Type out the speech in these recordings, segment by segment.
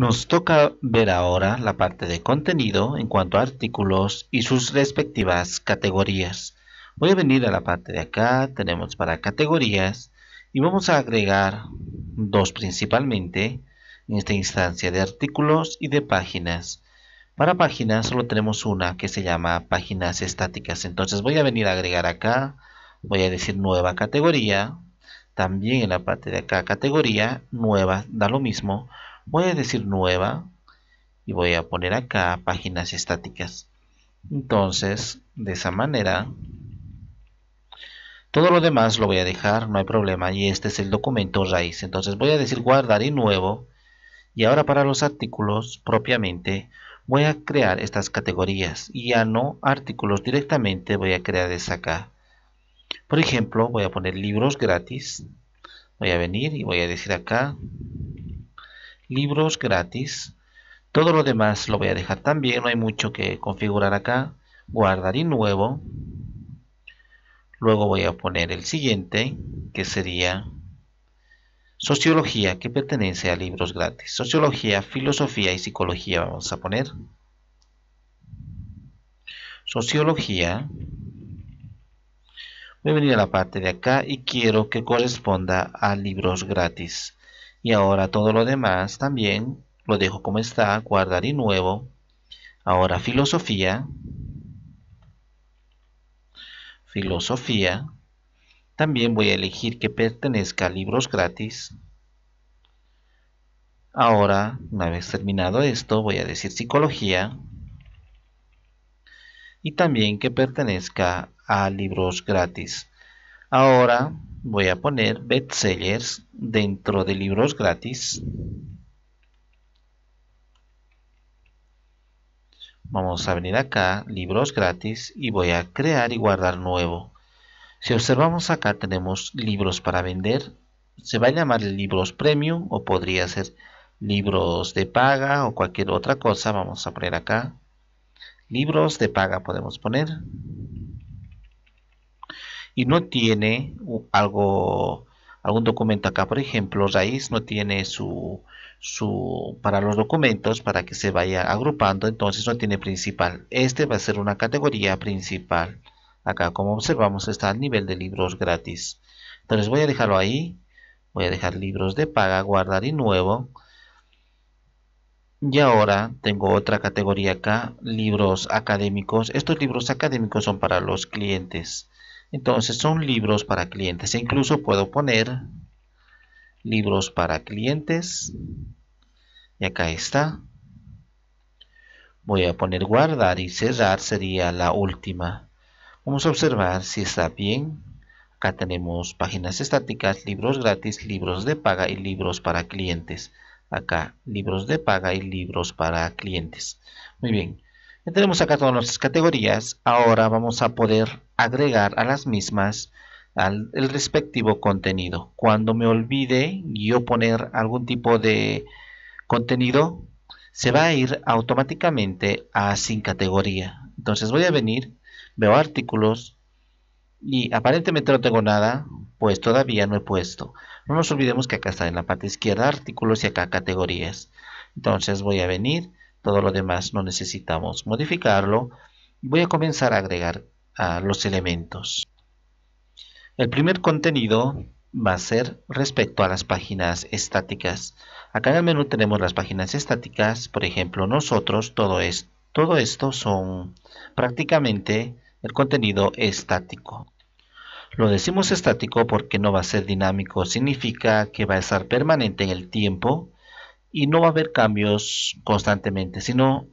Nos toca ver ahora la parte de contenido en cuanto a artículos y sus respectivas categorías. Voy a venir a la parte de acá, tenemos para categorías y vamos a agregar dos principalmente en esta instancia de artículos y de páginas. Para páginas solo tenemos una que se llama páginas estáticas, entonces voy a venir a agregar acá, voy a decir nueva categoría, también en la parte de acá categoría, nueva, da lo mismo, Voy a decir nueva y voy a poner acá páginas estáticas. Entonces, de esa manera, todo lo demás lo voy a dejar, no hay problema. Y este es el documento raíz. Entonces voy a decir guardar y nuevo. Y ahora para los artículos propiamente voy a crear estas categorías. Y ya no artículos directamente voy a crear desde acá. Por ejemplo, voy a poner libros gratis. Voy a venir y voy a decir acá libros gratis. Todo lo demás lo voy a dejar también, no hay mucho que configurar acá. Guardar y nuevo. Luego voy a poner el siguiente, que sería Sociología, que pertenece a libros gratis. Sociología, filosofía y psicología vamos a poner. Sociología. Voy a venir a la parte de acá y quiero que corresponda a libros gratis. Y ahora todo lo demás también lo dejo como está, guardar y nuevo. Ahora filosofía. Filosofía. También voy a elegir que pertenezca a libros gratis. Ahora, una vez terminado esto, voy a decir psicología. Y también que pertenezca a libros gratis. Ahora voy a poner bestsellers dentro de libros gratis. Vamos a venir acá, libros gratis, y voy a crear y guardar nuevo. Si observamos acá tenemos libros para vender. Se va a llamar libros premium o podría ser libros de paga o cualquier otra cosa. Vamos a poner acá. Libros de paga podemos poner y no tiene algo algún documento acá por ejemplo raíz no tiene su su para los documentos para que se vaya agrupando entonces no tiene principal este va a ser una categoría principal acá como observamos está al nivel de libros gratis entonces voy a dejarlo ahí voy a dejar libros de paga guardar y nuevo y ahora tengo otra categoría acá libros académicos estos libros académicos son para los clientes entonces son libros para clientes. E incluso puedo poner libros para clientes. Y acá está. Voy a poner guardar y cerrar sería la última. Vamos a observar si está bien. Acá tenemos páginas estáticas, libros gratis, libros de paga y libros para clientes. Acá libros de paga y libros para clientes. Muy bien tenemos acá todas nuestras categorías. Ahora vamos a poder agregar a las mismas el respectivo contenido. Cuando me olvide yo poner algún tipo de contenido, se va a ir automáticamente a sin categoría. Entonces voy a venir, veo artículos y aparentemente no tengo nada, pues todavía no he puesto. No nos olvidemos que acá está en la parte izquierda artículos y acá categorías. Entonces voy a venir todo lo demás no necesitamos modificarlo. Voy a comenzar a agregar a los elementos. El primer contenido va a ser respecto a las páginas estáticas. Acá en el menú tenemos las páginas estáticas, por ejemplo, nosotros, todo, todo esto son prácticamente el contenido estático. Lo decimos estático porque no va a ser dinámico, significa que va a estar permanente en el tiempo y no va a haber cambios constantemente, sino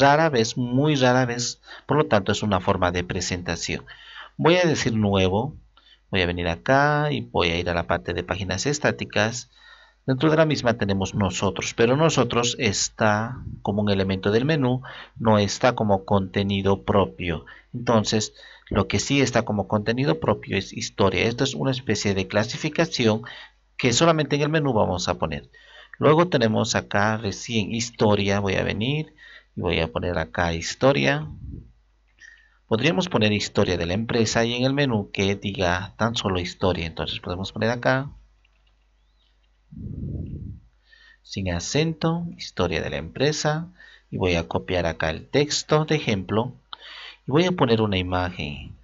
rara vez, muy rara vez, por lo tanto es una forma de presentación. Voy a decir nuevo, voy a venir acá y voy a ir a la parte de páginas estáticas. Dentro de la misma tenemos nosotros, pero nosotros está como un elemento del menú, no está como contenido propio. Entonces, lo que sí está como contenido propio es historia. Esto es una especie de clasificación que solamente en el menú vamos a poner. Luego tenemos acá recién historia, voy a venir y voy a poner acá historia. Podríamos poner historia de la empresa y en el menú que diga tan solo historia. Entonces podemos poner acá, sin acento, historia de la empresa. Y voy a copiar acá el texto de ejemplo y voy a poner una imagen.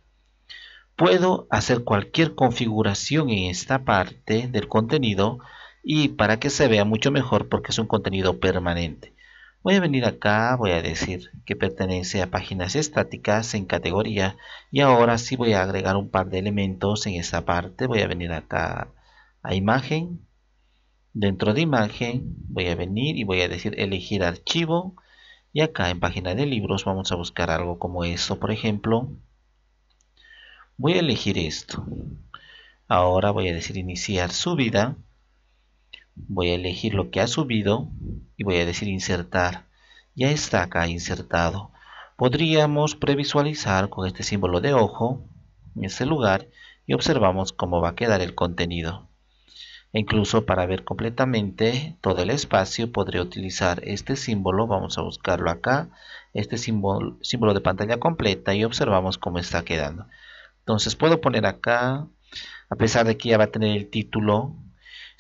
Puedo hacer cualquier configuración en esta parte del contenido y para que se vea mucho mejor porque es un contenido permanente. Voy a venir acá, voy a decir que pertenece a páginas estáticas en categoría y ahora sí voy a agregar un par de elementos en esa parte. Voy a venir acá a imagen, dentro de imagen voy a venir y voy a decir elegir archivo y acá en página de libros vamos a buscar algo como esto, por ejemplo. Voy a elegir esto. Ahora voy a decir iniciar subida voy a elegir lo que ha subido y voy a decir insertar. Ya está acá insertado. Podríamos previsualizar con este símbolo de ojo en este lugar y observamos cómo va a quedar el contenido. E incluso para ver completamente todo el espacio podría utilizar este símbolo, vamos a buscarlo acá, este símbolo, símbolo de pantalla completa y observamos cómo está quedando. Entonces puedo poner acá, a pesar de que ya va a tener el título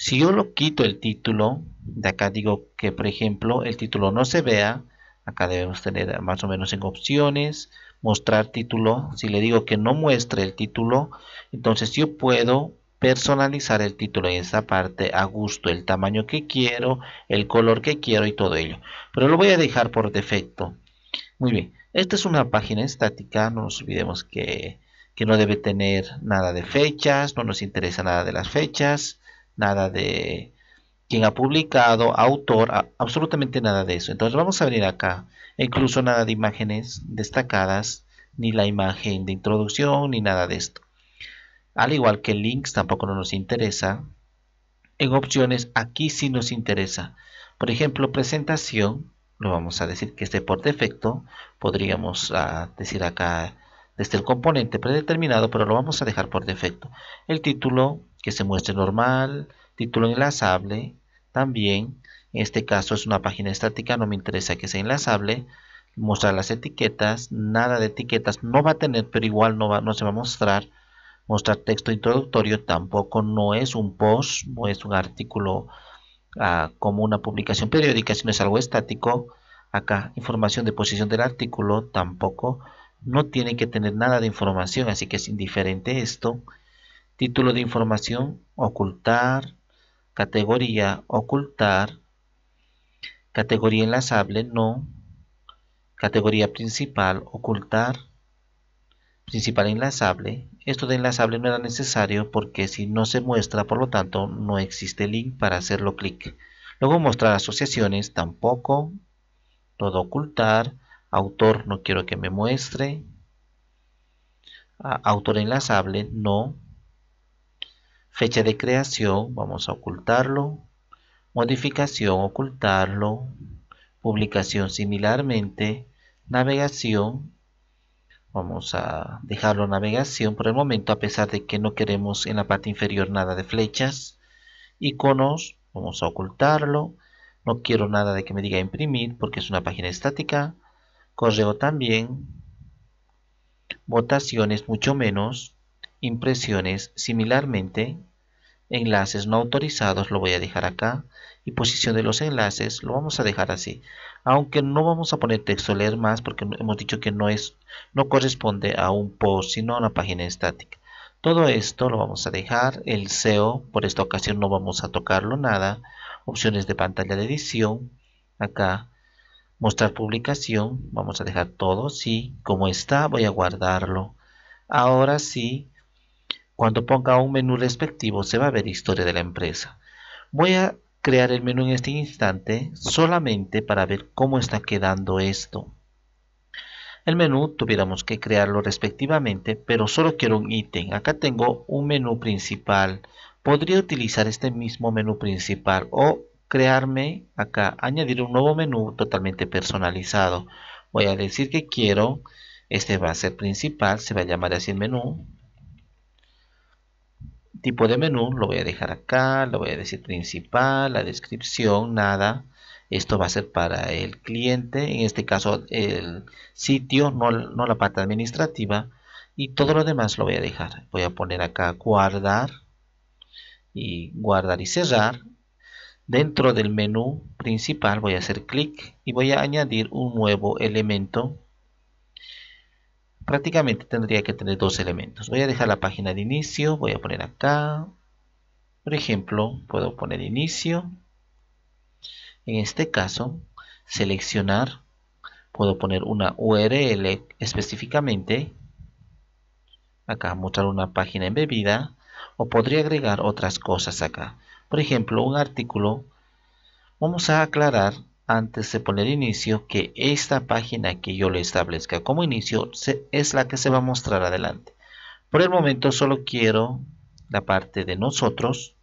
si yo lo quito el título, de acá digo que por ejemplo el título no se vea, acá debemos tener más o menos en opciones, mostrar título, si le digo que no muestre el título, entonces yo puedo personalizar el título en esta parte a gusto, el tamaño que quiero, el color que quiero y todo ello. Pero lo voy a dejar por defecto. Muy bien, esta es una página estática, no nos olvidemos que, que no debe tener nada de fechas, no nos interesa nada de las fechas nada de quien ha publicado, autor, absolutamente nada de eso. Entonces vamos a venir acá, incluso nada de imágenes destacadas, ni la imagen de introducción, ni nada de esto. Al igual que links tampoco nos interesa. En opciones aquí sí nos interesa. Por ejemplo, presentación, lo vamos a decir que esté por defecto. Podríamos ah, decir acá desde el componente predeterminado, pero lo vamos a dejar por defecto. El título que se muestre normal, título enlazable, también, en este caso es una página estática, no me interesa que sea enlazable, mostrar las etiquetas, nada de etiquetas, no va a tener, pero igual no, va, no se va a mostrar, mostrar texto introductorio, tampoco no es un post, no es un artículo ah, como una publicación periódica, sino es algo estático, acá información de posición del artículo, tampoco, no tiene que tener nada de información, así que es indiferente esto, Título de información, ocultar. Categoría, ocultar. Categoría enlazable, no. Categoría principal, ocultar. Principal enlazable. Esto de enlazable no era necesario porque si no se muestra, por lo tanto, no existe link para hacerlo clic. Luego mostrar asociaciones, tampoco. Todo ocultar. Autor, no quiero que me muestre. Autor enlazable, no. Fecha de creación, vamos a ocultarlo. Modificación, ocultarlo. Publicación similarmente. Navegación, vamos a dejarlo navegación por el momento a pesar de que no queremos en la parte inferior nada de flechas iconos vamos a ocultarlo no quiero nada de que me diga imprimir porque es una página estática correo también votaciones mucho menos impresiones. Similarmente, enlaces no autorizados lo voy a dejar acá y posición de los enlaces lo vamos a dejar así. Aunque no vamos a poner texto leer más porque hemos dicho que no es no corresponde a un post, sino a una página estática. Todo esto lo vamos a dejar, el SEO, por esta ocasión no vamos a tocarlo nada. Opciones de pantalla de edición, acá mostrar publicación, vamos a dejar todo, sí, como está voy a guardarlo. Ahora sí, cuando ponga un menú respectivo se va a ver historia de la empresa. Voy a crear el menú en este instante solamente para ver cómo está quedando esto. El menú tuviéramos que crearlo respectivamente, pero solo quiero un ítem. Acá tengo un menú principal. Podría utilizar este mismo menú principal o crearme acá, añadir un nuevo menú totalmente personalizado. Voy a decir que quiero, este va a ser principal, se va a llamar así el menú, tipo de menú lo voy a dejar acá, lo voy a decir principal, la descripción, nada. Esto va a ser para el cliente, en este caso el sitio, no, la parte administrativa. Y todo lo demás lo voy a dejar. Voy a poner acá guardar y guardar y cerrar. Dentro del menú principal voy a hacer clic y voy a añadir un nuevo elemento prácticamente tendría que tener dos elementos. Voy a dejar la página de inicio, voy a poner acá. Por ejemplo, puedo poner inicio. En este caso, seleccionar, puedo poner una URL específicamente. Acá mostrar una página embebida o podría agregar otras cosas acá. Por ejemplo, un artículo. Vamos a aclarar antes de poner inicio que esta página que yo le establezca como inicio es la que se va a mostrar adelante. Por el momento solo quiero la parte de nosotros.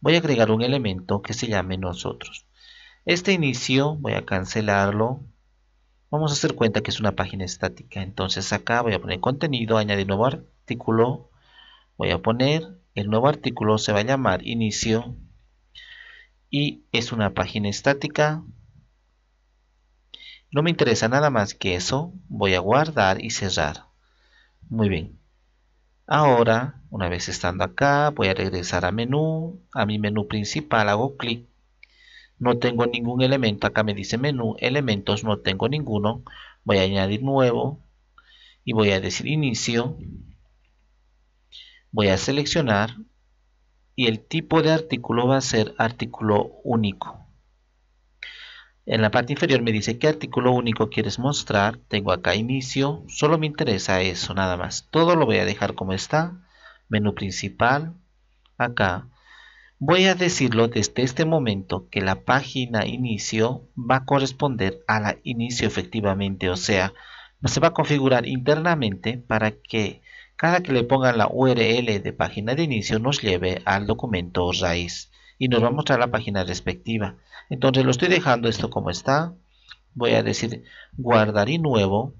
Voy a agregar un elemento que se llame nosotros. Este inicio voy a cancelarlo. Vamos a hacer cuenta que es una página estática. Entonces acá voy a poner contenido, añadir nuevo artículo. Voy a poner el nuevo artículo, se va a llamar inicio. Y es una página estática no me interesa nada más que eso. Voy a guardar y cerrar. Muy bien. Ahora, una vez estando acá, voy a regresar a menú, a mi menú principal, hago clic. No tengo ningún elemento, acá me dice menú, elementos, no tengo ninguno. Voy a añadir nuevo y voy a decir inicio. Voy a seleccionar y el tipo de artículo va a ser artículo único. En la parte inferior me dice qué artículo único quieres mostrar. Tengo acá inicio. Solo me interesa eso, nada más. Todo lo voy a dejar como está. Menú principal. Acá. Voy a decirlo desde este momento que la página inicio va a corresponder a la inicio efectivamente. O sea, se va a configurar internamente para que cada que le pongan la URL de página de inicio nos lleve al documento raíz y nos va a mostrar la página respectiva. Entonces lo estoy dejando esto como está. Voy a decir guardar y nuevo.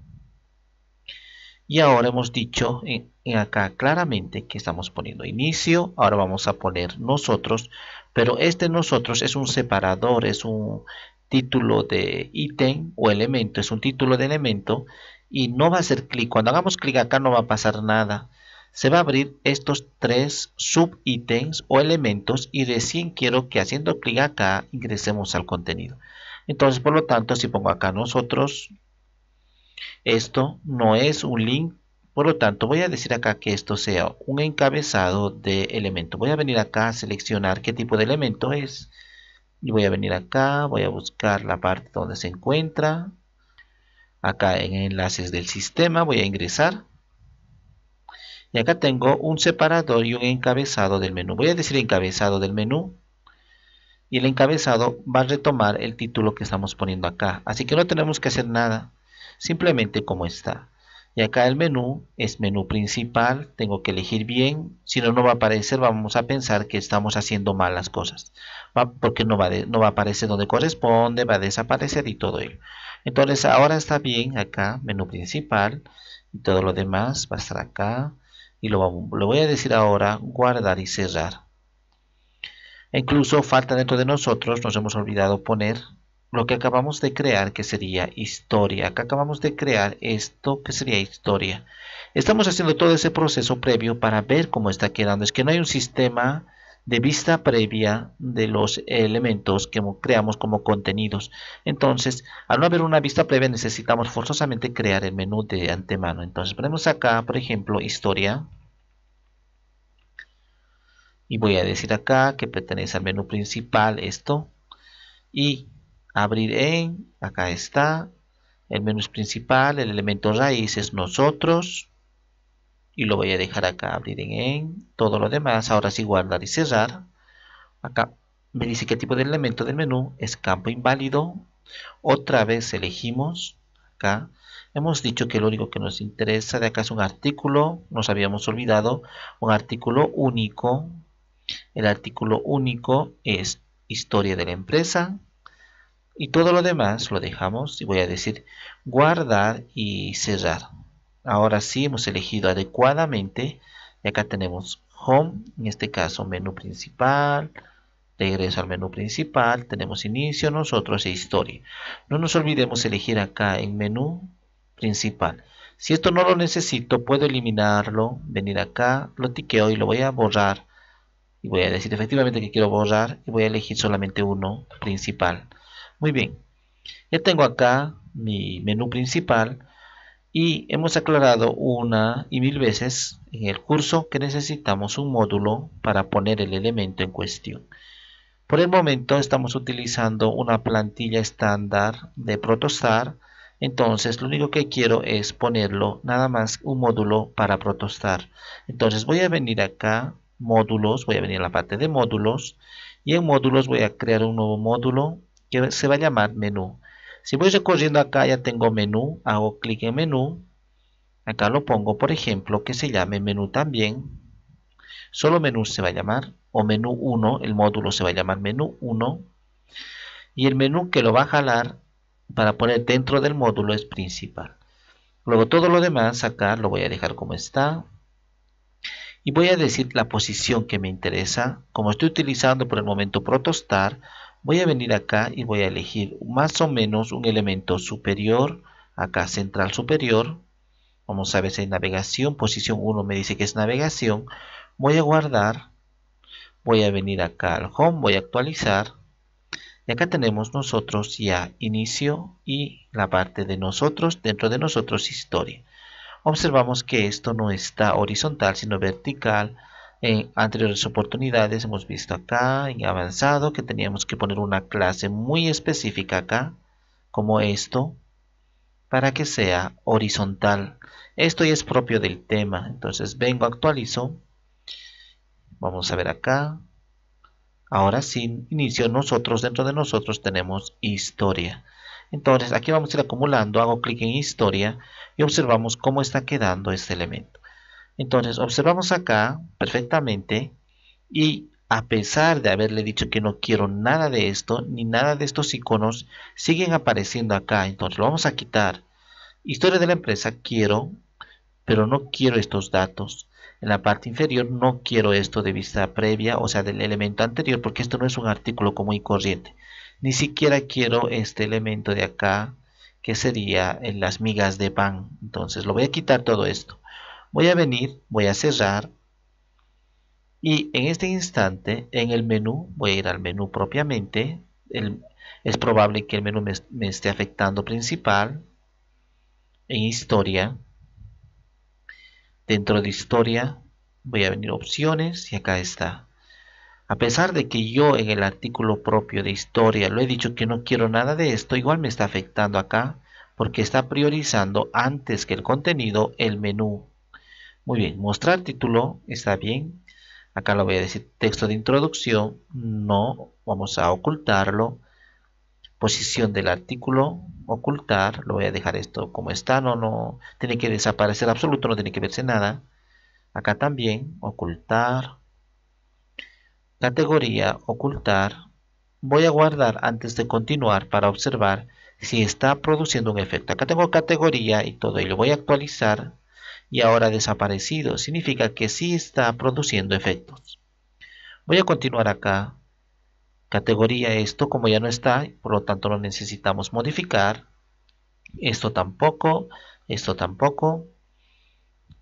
Y ahora hemos dicho en, acá claramente que estamos poniendo inicio. Ahora vamos a poner nosotros. Pero este nosotros es un separador, es un título de ítem o elemento. Es un título de elemento. Y no va a hacer clic. Cuando hagamos clic acá no va a pasar nada se va a abrir estos tres subítems o elementos y recién quiero que haciendo clic acá ingresemos al contenido. Entonces, por lo tanto, si pongo acá nosotros, esto no es un link, por lo tanto voy a decir acá que esto sea un encabezado de elemento. Voy a venir acá a seleccionar qué tipo de elemento es y voy a venir acá, voy a buscar la parte donde se encuentra. Acá en enlaces del sistema voy a ingresar y acá tengo un separador y un encabezado del menú. Voy a decir encabezado del menú. Y el encabezado va a retomar el título que estamos poniendo acá. Así que no tenemos que hacer nada. Simplemente como está. Y acá el menú es menú principal. Tengo que elegir bien. Si no, no va a aparecer. Vamos a pensar que estamos haciendo mal las cosas. porque no no va a aparecer donde corresponde. Va a desaparecer y todo ello. Entonces ahora está bien acá. Menú principal. Y todo lo demás va a estar acá y lo, voy a decir ahora, guardar y cerrar. E incluso falta dentro de nosotros, nos hemos olvidado poner lo que acabamos de crear, que sería historia. Acá acabamos de crear esto, que sería historia. Estamos haciendo todo ese proceso previo para ver cómo está quedando. Es que no hay un sistema de vista previa de los elementos que creamos como contenidos. Entonces, al no haber una vista previa, necesitamos forzosamente crear el menú de antemano. Entonces, ponemos acá, por ejemplo, historia y voy a decir acá que pertenece al menú principal esto y abrir en acá está el menú principal el elemento raíz es nosotros y lo voy a dejar acá abrir en, todo lo demás ahora sí guardar y cerrar acá me dice qué tipo de elemento del menú es campo inválido otra vez elegimos acá hemos dicho que lo único que nos interesa de acá es un artículo nos habíamos olvidado un artículo único el artículo único es historia de la empresa. Y todo lo demás lo dejamos y voy a decir guardar y cerrar. Ahora sí hemos elegido adecuadamente. Y acá tenemos home, en este caso menú principal. Regreso al menú principal, tenemos inicio, nosotros e historia. No nos olvidemos elegir acá en menú principal. Si esto no lo necesito, puedo eliminarlo, venir acá, lo tiqueo y lo voy a borrar y voy a decir efectivamente que quiero borrar y voy a elegir solamente uno principal muy bien ya tengo acá mi menú principal y hemos aclarado una y mil veces en el curso que necesitamos un módulo para poner el elemento en cuestión por el momento estamos utilizando una plantilla estándar de protostar entonces lo único que quiero es ponerlo nada más un módulo para protostar entonces voy a venir acá módulos, voy a venir a la parte de módulos y en módulos voy a crear un nuevo módulo que se va a llamar menú. Si voy recorriendo acá ya tengo menú, hago clic en menú, acá lo pongo por ejemplo que se llame menú también, solo menú se va a llamar o menú 1, el módulo se va a llamar menú 1 y el menú que lo va a jalar para poner dentro del módulo es principal. Luego todo lo demás acá lo voy a dejar como está, y voy a decir la posición que me interesa. Como estoy utilizando por el momento protostar, voy a venir acá y voy a elegir más o menos un elemento superior, acá central superior, vamos a ver si hay navegación, posición 1 me dice que es navegación, voy a guardar, voy a venir acá al home, voy a actualizar, y acá tenemos nosotros ya inicio y la parte de nosotros, dentro de nosotros historia observamos que esto no está horizontal sino vertical en anteriores oportunidades hemos visto acá en avanzado que teníamos que poner una clase muy específica acá como esto para que sea horizontal esto ya es propio del tema entonces vengo actualizo vamos a ver acá ahora sí, inicio nosotros dentro de nosotros tenemos historia entonces aquí vamos a ir acumulando, hago clic en historia y observamos cómo está quedando este elemento. Entonces observamos acá perfectamente y a pesar de haberle dicho que no quiero nada de esto, ni nada de estos iconos, siguen apareciendo acá. Entonces lo vamos a quitar. Historia de la empresa, quiero, pero no quiero estos datos. En la parte inferior no quiero esto de vista previa, o sea, del elemento anterior, porque esto no es un artículo común y corriente ni siquiera quiero este elemento de acá que sería en eh, las migas de pan entonces lo voy a quitar todo esto voy a venir voy a cerrar y en este instante en el menú voy a ir al menú propiamente es probable que el menú me, me esté afectando principal en historia dentro de historia voy a venir opciones y acá está a pesar de que yo en el artículo propio de historia lo he dicho que no quiero nada de esto, igual me está afectando acá porque está priorizando antes que el contenido el menú. Muy bien, mostrar título está bien. Acá lo voy a decir texto de introducción, no, vamos a ocultarlo. Posición del artículo, ocultar, lo voy a dejar esto como está, no, no, tiene que desaparecer absoluto, no tiene que verse nada. Acá también, ocultar, categoría ocultar, voy a guardar antes de continuar para observar si está produciendo un efecto. Acá tengo categoría y todo y lo voy a actualizar y ahora desaparecido. Significa que sí está produciendo efectos. Voy a continuar acá. Categoría esto como ya no está, por lo tanto no necesitamos modificar. Esto tampoco, esto tampoco,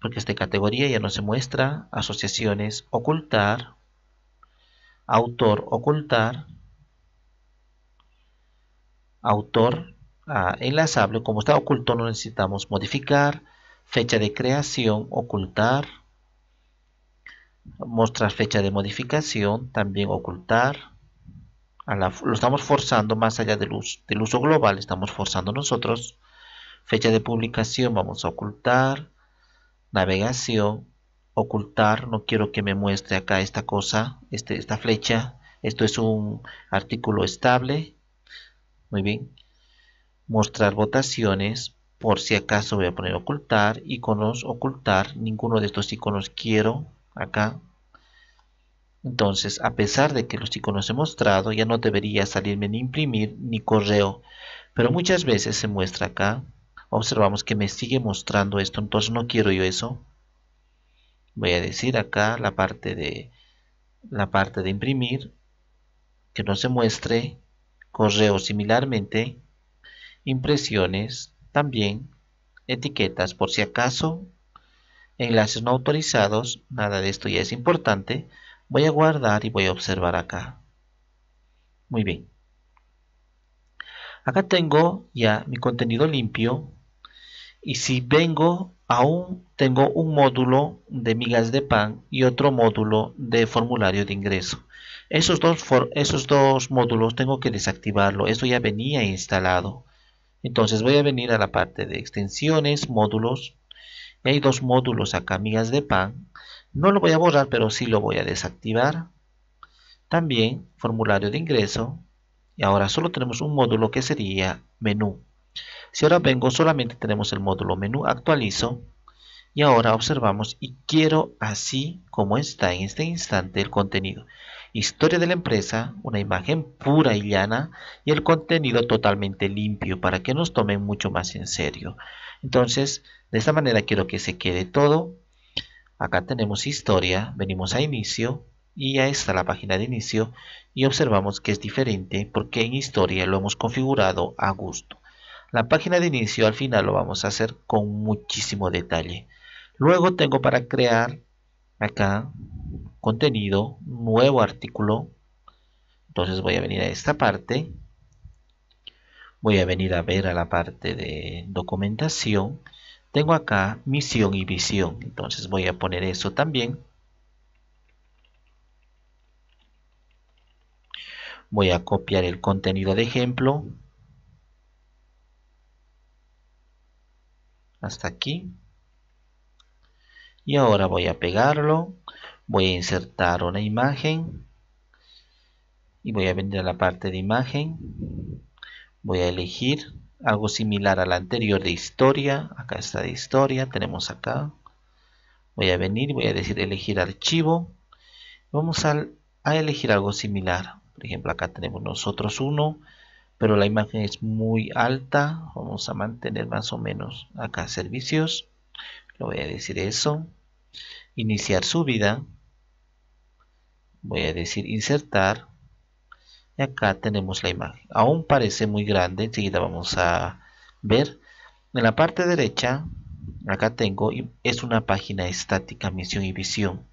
porque esta categoría ya no se muestra. Asociaciones, ocultar, autor ocultar, autor ah, enlazable, como está oculto no necesitamos modificar, fecha de creación, ocultar, mostrar fecha de modificación, también ocultar, lo estamos forzando más allá del uso, del uso global, estamos forzando nosotros, fecha de publicación vamos a ocultar, navegación, ocultar, no quiero que me muestre acá esta cosa, este, esta flecha. Esto es un artículo estable. Muy bien. Mostrar votaciones. Por si acaso voy a poner ocultar. Iconos, ocultar. Ninguno de estos iconos quiero acá. Entonces, a pesar de que los iconos he mostrado, ya no debería salirme ni imprimir ni correo. Pero muchas veces se muestra acá. Observamos que me sigue mostrando esto, entonces no quiero yo eso voy a decir acá la parte de la parte de imprimir que no se muestre correo similarmente impresiones también etiquetas por si acaso enlaces no autorizados nada de esto ya es importante voy a guardar y voy a observar acá muy bien acá tengo ya mi contenido limpio y si vengo, aún tengo un módulo de migas de pan y otro módulo de formulario de ingreso. Esos dos, esos dos módulos tengo que desactivarlo. Eso ya venía instalado. Entonces voy a venir a la parte de extensiones, módulos. hay dos módulos acá, migas de pan. No lo voy a borrar, pero sí lo voy a desactivar. También formulario de ingreso. Y ahora solo tenemos un módulo que sería menú. Si ahora vengo, solamente tenemos el módulo menú actualizo. Y ahora observamos y quiero así como está en este instante el contenido. Historia de la empresa, una imagen pura y llana y el contenido totalmente limpio para que nos tomen mucho más en serio. Entonces, de esta manera quiero que se quede todo. Acá tenemos historia, venimos a inicio y ya está la página de inicio y observamos que es diferente porque en historia lo hemos configurado a gusto. La página de inicio al final lo vamos a hacer con muchísimo detalle. Luego tengo para crear acá contenido, nuevo artículo. Entonces voy a venir a esta parte. Voy a venir a ver a la parte de documentación. Tengo acá misión y visión. Entonces voy a poner eso también. Voy a copiar el contenido de ejemplo hasta aquí y ahora voy a pegarlo voy a insertar una imagen y voy a venir a la parte de imagen voy a elegir algo similar a la anterior de historia acá está de historia tenemos acá voy a venir voy a decir elegir archivo vamos a, a elegir algo similar por ejemplo acá tenemos nosotros uno pero la imagen es muy alta vamos a mantener más o menos acá servicios lo voy a decir eso iniciar subida voy a decir insertar y acá tenemos la imagen aún parece muy grande enseguida vamos a ver en la parte derecha acá tengo es una página estática misión y visión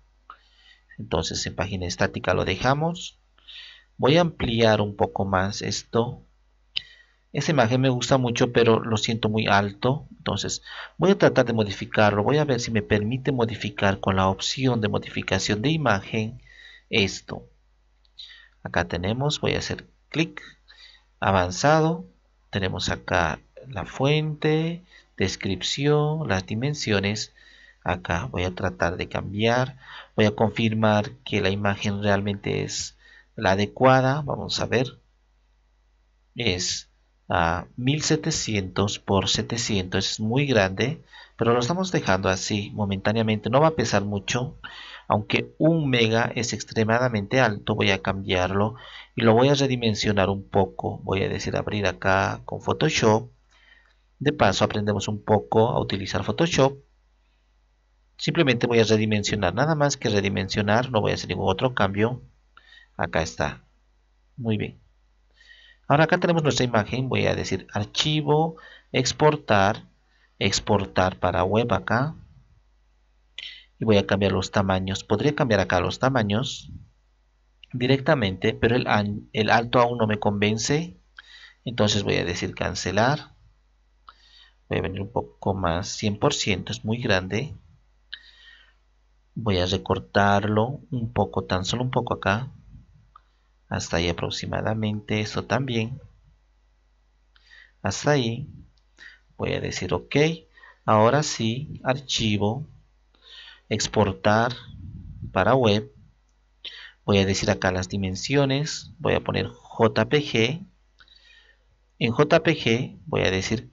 entonces en página estática lo dejamos voy a ampliar un poco más esto esa imagen me gusta mucho, pero lo siento muy alto. Entonces voy a tratar de modificarlo. Voy a ver si me permite modificar con la opción de modificación de imagen esto. Acá tenemos, voy a hacer clic, avanzado. Tenemos acá la fuente, descripción, las dimensiones. Acá voy a tratar de cambiar. Voy a confirmar que la imagen realmente es la adecuada. Vamos a ver. Es a 1700 por 700 es muy grande pero lo estamos dejando así momentáneamente no va a pesar mucho aunque un mega es extremadamente alto voy a cambiarlo y lo voy a redimensionar un poco voy a decir abrir acá con photoshop de paso aprendemos un poco a utilizar photoshop simplemente voy a redimensionar nada más que redimensionar no voy a hacer ningún otro cambio acá está muy bien Ahora acá tenemos nuestra imagen, voy a decir archivo, exportar, exportar para web acá. Y voy a cambiar los tamaños, podría cambiar acá los tamaños directamente, pero el, alto aún no me convence. Entonces voy a decir cancelar. Voy a venir un poco más, 100%, es muy grande. Voy a recortarlo un poco, tan solo un poco acá, hasta ahí aproximadamente eso también hasta ahí voy a decir ok ahora sí archivo exportar para web voy a decir acá las dimensiones voy a poner jpg en jpg voy a decir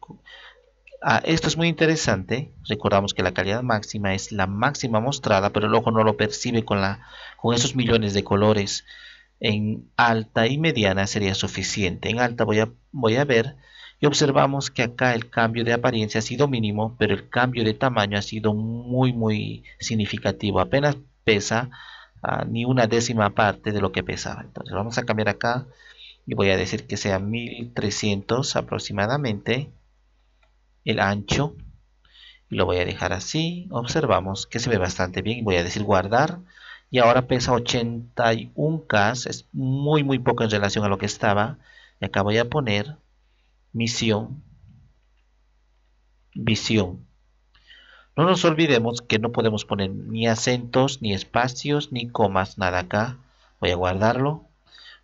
ah, esto es muy interesante recordamos que la calidad máxima es la máxima mostrada pero el ojo no lo percibe con la con esos millones de colores en alta y mediana sería suficiente. En alta voy a, voy a ver y observamos que acá el cambio de apariencia ha sido mínimo, pero el cambio de tamaño ha sido muy muy significativo. Apenas pesa ah, ni una décima parte de lo que pesaba. Entonces vamos a cambiar acá y voy a decir que sea 1300 aproximadamente el ancho. Y lo voy a dejar así. Observamos que se ve bastante bien. Voy a decir guardar y ahora pesa 81 k es muy muy poco en relación a lo que estaba y acá voy a poner misión visión no nos olvidemos que no podemos poner ni acentos ni espacios ni comas nada acá voy a guardarlo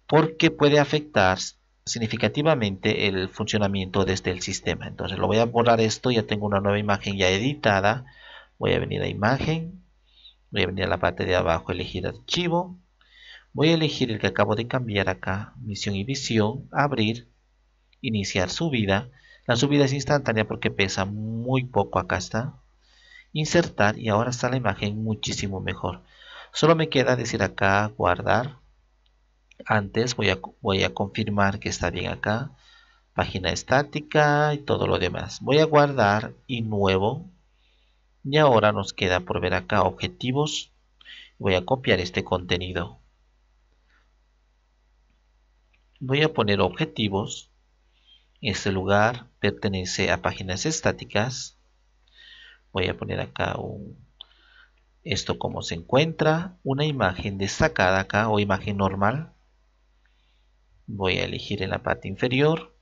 porque puede afectar significativamente el funcionamiento desde este, el sistema entonces lo voy a borrar esto ya tengo una nueva imagen ya editada voy a venir a imagen voy a venir a la parte de abajo elegir archivo voy a elegir el que acabo de cambiar acá misión y visión abrir iniciar subida la subida es instantánea porque pesa muy poco acá está insertar y ahora está la imagen muchísimo mejor solo me queda decir acá guardar antes voy a, voy a confirmar que está bien acá página estática y todo lo demás voy a guardar y nuevo y ahora nos queda por ver acá objetivos. Voy a copiar este contenido. Voy a poner objetivos. Este lugar pertenece a páginas estáticas. Voy a poner acá esto como se encuentra. Una imagen destacada acá o imagen normal. Voy a elegir en la parte inferior.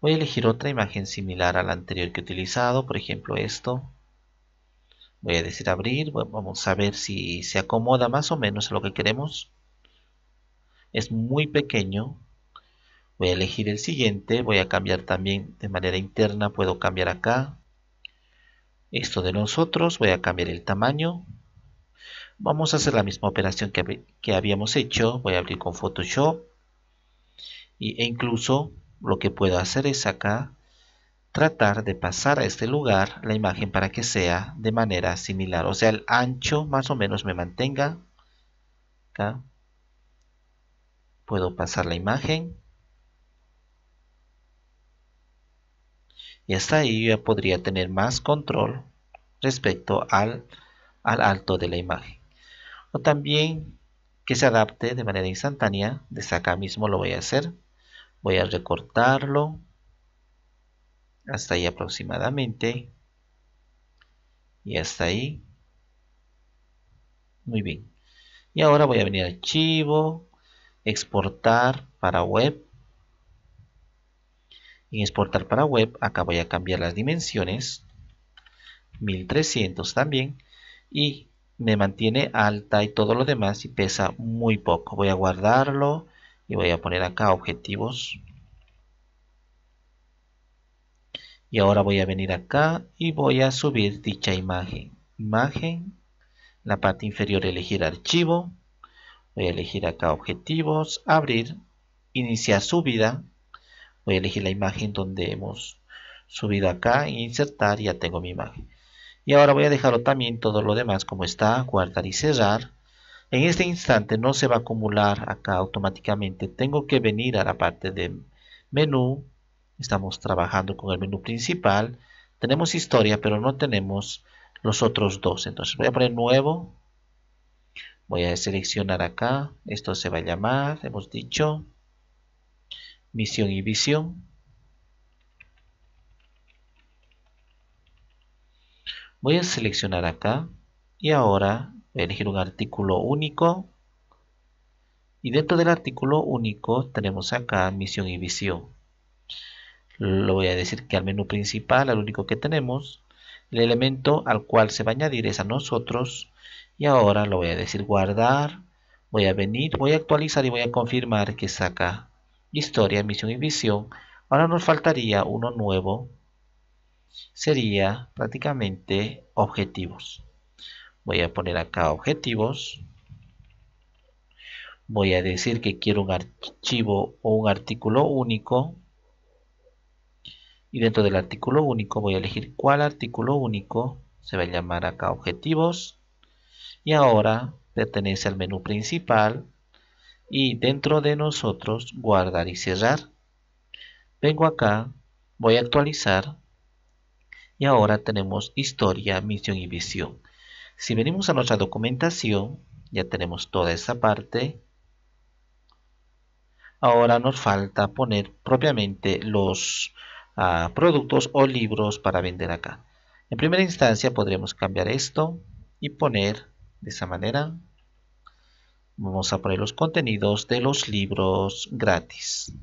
Voy a elegir otra imagen similar a la anterior que he utilizado. Por ejemplo esto voy a decir abrir vamos a ver si se acomoda más o menos a lo que queremos es muy pequeño voy a elegir el siguiente voy a cambiar también de manera interna puedo cambiar acá esto de nosotros voy a cambiar el tamaño vamos a hacer la misma operación que, habíamos hecho voy a abrir con photoshop e incluso lo que puedo hacer es acá tratar de pasar a este lugar la imagen para que sea de manera similar. O sea, el ancho más o menos me mantenga. Acá. Puedo pasar la imagen. Y hasta ahí yo ya podría tener más control respecto al, al alto de la imagen. O también que se adapte de manera instantánea. Desde acá mismo lo voy a hacer. Voy a recortarlo hasta ahí aproximadamente y hasta ahí muy bien y ahora voy a venir a archivo exportar para web y exportar para web acá voy a cambiar las dimensiones 1300 también y me mantiene alta y todo lo demás y pesa muy poco voy a guardarlo y voy a poner acá objetivos y ahora voy a venir acá y voy a subir dicha imagen imagen la parte inferior elegir archivo voy a elegir acá objetivos abrir iniciar subida voy a elegir la imagen donde hemos subido acá insertar ya tengo mi imagen y ahora voy a dejarlo también todo lo demás como está guardar y cerrar en este instante no se va a acumular acá automáticamente tengo que venir a la parte de menú estamos trabajando con el menú principal. Tenemos historia, pero no tenemos los otros dos. Entonces voy a poner nuevo. Voy a seleccionar acá. Esto se va a llamar, hemos dicho, misión y visión. Voy a seleccionar acá. Y ahora voy a elegir un artículo único. Y dentro del artículo único tenemos acá misión y visión lo voy a decir que al menú principal, al único que tenemos, el elemento al cual se va a añadir es a nosotros y ahora lo voy a decir guardar, voy a venir, voy a actualizar y voy a confirmar que saca historia, misión y visión. Ahora nos faltaría uno nuevo, sería prácticamente objetivos. Voy a poner acá objetivos. Voy a decir que quiero un archivo o un artículo único y dentro del artículo único voy a elegir cuál artículo único. Se va a llamar acá objetivos. Y ahora pertenece al menú principal. Y dentro de nosotros guardar y cerrar. Vengo acá, voy a actualizar. Y ahora tenemos historia, misión y visión. Si venimos a nuestra documentación, ya tenemos toda esa parte. Ahora nos falta poner propiamente los, productos o libros para vender acá. En primera instancia podremos cambiar esto y poner de esa manera. Vamos a poner los contenidos de los libros gratis.